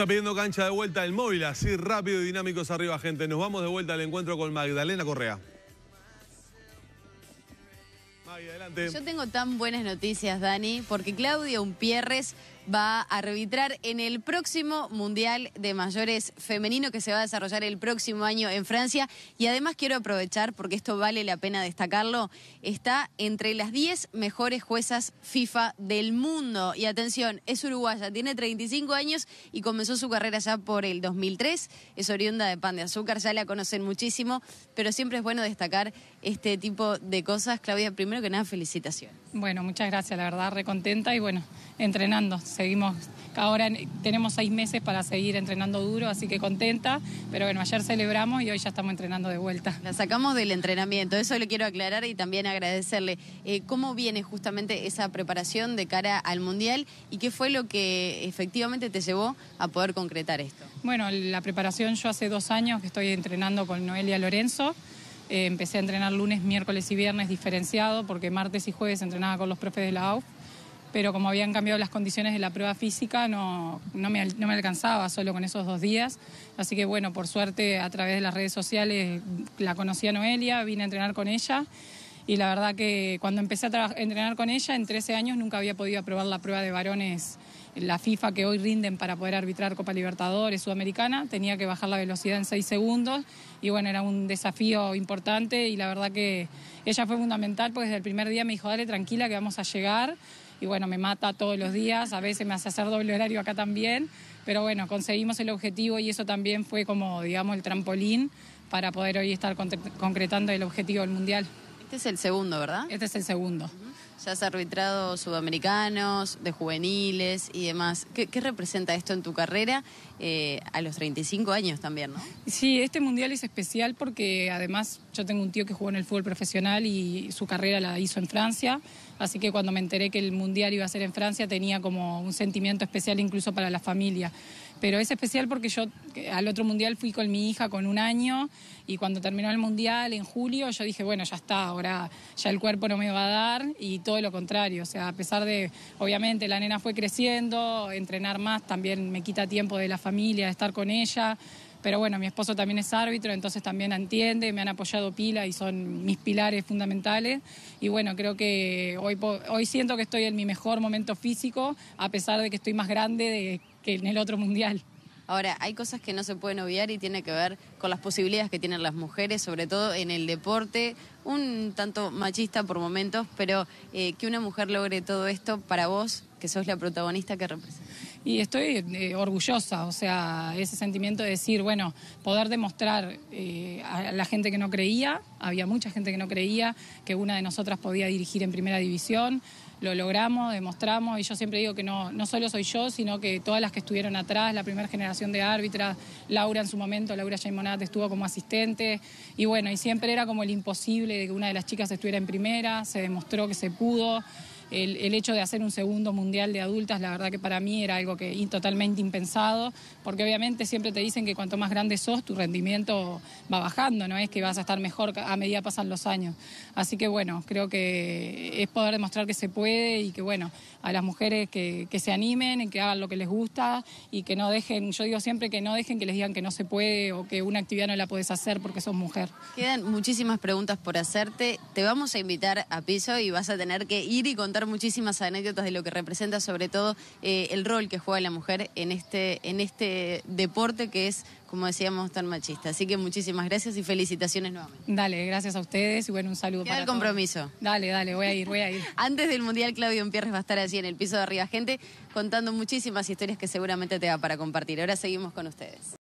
Está pidiendo cancha de vuelta el móvil, así rápido y dinámicos arriba, gente. Nos vamos de vuelta al encuentro con Magdalena Correa. Yo tengo tan buenas noticias, Dani, porque Claudia Umpierres va a arbitrar en el próximo Mundial de Mayores Femenino que se va a desarrollar el próximo año en Francia. Y además quiero aprovechar, porque esto vale la pena destacarlo, está entre las 10 mejores juezas FIFA del mundo. Y atención, es uruguaya, tiene 35 años y comenzó su carrera ya por el 2003. Es oriunda de Pan de Azúcar, ya la conocen muchísimo, pero siempre es bueno destacar este tipo de cosas. Claudia, primero que nada, felicitaciones. Bueno, muchas gracias, la verdad, recontenta y bueno, entrenando. Seguimos, ahora tenemos seis meses para seguir entrenando duro, así que contenta. Pero bueno, ayer celebramos y hoy ya estamos entrenando de vuelta. La sacamos del entrenamiento, eso le quiero aclarar y también agradecerle. Eh, ¿Cómo viene justamente esa preparación de cara al Mundial y qué fue lo que efectivamente te llevó a poder concretar esto? Bueno, la preparación, yo hace dos años que estoy entrenando con Noelia Lorenzo. Eh, empecé a entrenar lunes, miércoles y viernes diferenciado porque martes y jueves entrenaba con los profes de la AUF, pero como habían cambiado las condiciones de la prueba física no, no, me, alcanzaba solo con esos dos días. Así que bueno, por suerte a través de las redes sociales la conocí a Noelia, vine a entrenar con ella y la verdad que cuando empecé a entrenar con ella en 13 años nunca había podido aprobar la prueba de varones la FIFA que hoy rinden para poder arbitrar Copa Libertadores, Sudamericana, tenía que bajar la velocidad en seis segundos y bueno, era un desafío importante y la verdad que ella fue fundamental porque desde el primer día me dijo, dale tranquila que vamos a llegar y bueno, me mata todos los días, a veces me hace hacer doble horario acá también, pero bueno, conseguimos el objetivo y eso también fue como, digamos, el trampolín para poder hoy estar concretando el objetivo del Mundial. Este es el segundo, ¿verdad? Este es el segundo. Ya has arbitrado sudamericanos, de juveniles y demás. ¿Qué, representa esto en tu carrera eh, a los 35 años también, no? Sí, este mundial es especial porque además yo tengo un tío que jugó en el fútbol profesional y su carrera la hizo en Francia, así que cuando me enteré que el Mundial iba a ser en Francia tenía como un sentimiento especial incluso para la familia. Pero es especial porque yo al otro Mundial fui con mi hija con un año y cuando terminó el Mundial en julio yo dije, bueno, ya está, ahora ya el cuerpo no me va a dar y todo lo contrario. O sea, a pesar de, obviamente, la nena fue creciendo, entrenar más también me quita tiempo de la familia, de estar con ella. Pero bueno, mi esposo también es árbitro, entonces también entiende, me han apoyado pila y son mis pilares fundamentales. Y bueno, creo que hoy, hoy siento que estoy en mi mejor momento físico, a pesar de que estoy más grande que en el otro mundial. Ahora, hay cosas que no se pueden obviar y tiene que ver con las posibilidades que tienen las mujeres, sobre todo en el deporte, un tanto machista por momentos, pero eh, que una mujer logre todo esto para vos que sos la protagonista que representa. Y estoy eh, orgullosa, o sea, ese sentimiento de decir, bueno, poder demostrar eh, a la gente que no creía, había mucha gente que no creía que una de nosotras podía dirigir en primera división, lo logramos, demostramos, y yo siempre digo que no, no solo soy yo, sino que todas las que estuvieron atrás, la primera generación de árbitras, Laura en su momento, Laura Jaimonat estuvo como asistente, y bueno, y siempre era como el imposible de que una de las chicas estuviera en primera, se demostró que se pudo el, hecho de hacer un segundo mundial de adultas, la verdad que para mí era algo que totalmente impensado, porque obviamente siempre te dicen que cuanto más grande sos, tu rendimiento va bajando, no es que vas a estar mejor a medida que pasan los años. Así que bueno, creo que es poder demostrar que se puede y que bueno, a las mujeres que, se animen, que hagan lo que les gusta y que no dejen, yo digo siempre que no dejen que les digan que no se puede o que una actividad no la puedes hacer porque sos mujer. Quedan muchísimas preguntas por hacerte, te vamos a invitar a piso y vas a tener que ir y contar muchísimas anécdotas de lo que representa, sobre todo eh, el rol que juega la mujer en este, en este deporte que es, como decíamos, tan machista. Así que muchísimas gracias y felicitaciones nuevamente. Dale, gracias a ustedes y bueno, un saludo Queda para el compromiso. Dale, dale, voy a ir, voy a ir. Antes del Mundial, Claudio Empierres va a estar allí en el piso de arriba, gente, contando muchísimas historias que seguramente te va para compartir. Ahora seguimos con ustedes.